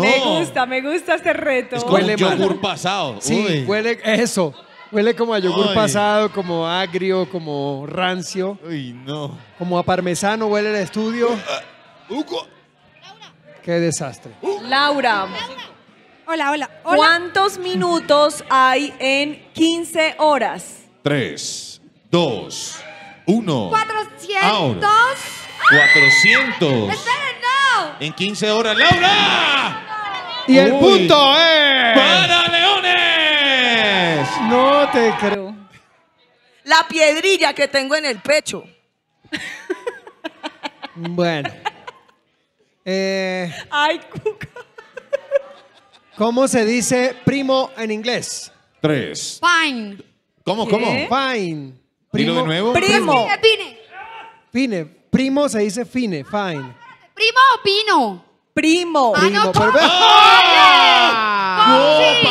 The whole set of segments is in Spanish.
Me gusta, me gusta este reto. Es como Huele yogur pasado. Sí, huele eso. Huele como a yogur pasado, como agrio, como rancio, Uy, no. como a parmesano huele el estudio. Uco. Uh, uh, Qué desastre. Uh. Laura, Hola, hola. ¿cuántos minutos hay en 15 horas? Tres, 2 1 400. Ahora. 400 en 15 horas. ¡Laura! Y el punto es. ¡Para Leones! No te creo. La piedrilla que tengo en el pecho. Bueno. Eh, Ay, cuca. ¿Cómo se dice primo en inglés? Tres. Fine. ¿Cómo, cómo? cómo Fine. Primo. de nuevo. Primo. Fine. Primo se dice fine, fine. ¿Primo o pino? Primo. Ah, no, ¡Cousin! ¡Cousin!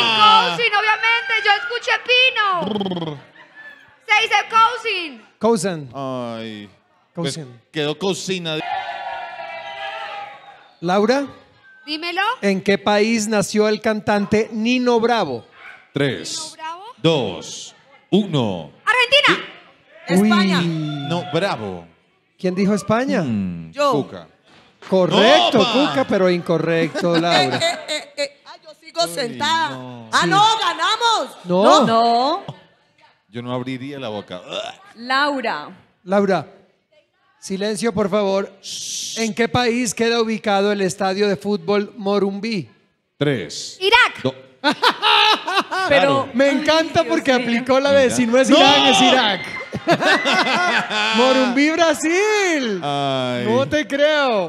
¡Ah! Obviamente, yo escuché pino. Se dice cousin. Cousin. Ay. Cousin. Pues, quedó cocina. Laura, Dímelo. ¿en qué país nació el cantante Nino Bravo? Tres, Bravo. dos, uno. Argentina. Eh, España. No, bravo. ¿Quién dijo España? Mm, yo. Correcto, Cuca, pero incorrecto, eh, Laura. Eh, eh, ah, yo sigo sentada. Ah, no, ganamos. No. No. Yo no abriría la boca. Laura. Laura, silencio, por favor. ¿En qué país queda ubicado el estadio de fútbol Morumbí? Tres. Irak. Pero. Me encanta porque aplicó la vez si no es Irán, es Irak. Morumbí, Brasil. No te creo.